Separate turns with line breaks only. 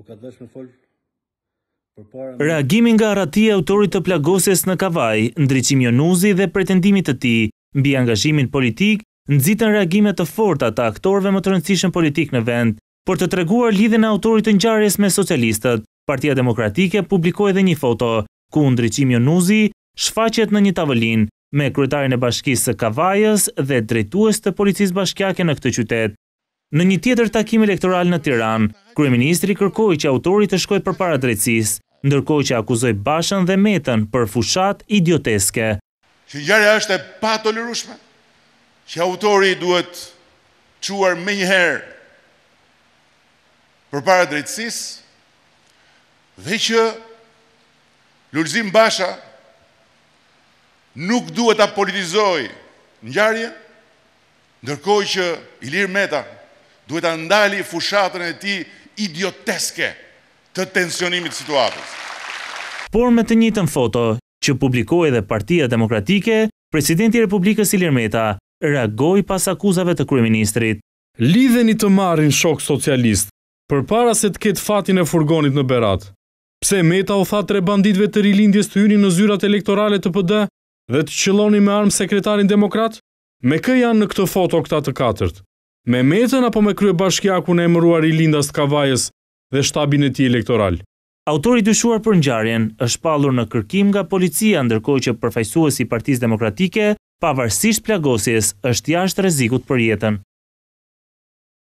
u ka dëshme folë
Reagimin nga arati e autorit të plagoses në Kavaj, ndryqim Jonuzi dhe pretendimit të ti, mbi angazhimin politik, nëzitën reagimet të forta të aktorve më të rëndësishën politik në vend, por të treguar lidhën e autorit të njarjes me socialistët, Partia Demokratike publikoj dhe një foto, ku ndryqim Jonuzi shfaqet në një tavëlin me kryetarin e bashkisë së Kavajës dhe drejtues të policisë bashkjake në këtë qytet. Në një tjetër takim elektoral në Tiranë, Kryeministri kërkoj që autorit të shkoj për para drejtsis, ndërkoj që akuzoj bashën dhe metën për fushat idioteske.
Që njërë është e pa tolerushme, që autorit duhet quar me njëherë për para drejtsis, dhe që lullëzim basha nuk duhet të politizoj njërje, ndërkoj që Ilir Meta duhet të ndali fushatën e ti idioteske të tensionimit situatës.
Por me të njëtën foto që publikoj dhe partia demokratike, presidenti Republikës Ilir Meta reagoj pas
akuzave të kryeministrit. Lidheni të marrin shok socialist, për para se të ketë fatin e furgonit në Berat. Pse Meta u tha tre banditve të rilindjes të hyni në zyrat elektorale të PD dhe të qëloni me armë sekretarin demokrat? Me kë janë në këtë foto këta të katërt? me metën apo me krye ku në emëruar i lindas të kavajës dhe shtabin e ti elektoral. Autori dyshuar për njarjen është palur në kërkim nga policia
ndërkoj që përfajsuas i partiz demokratike, pavarësisht plagosjes është jashtë rezikut për jetën.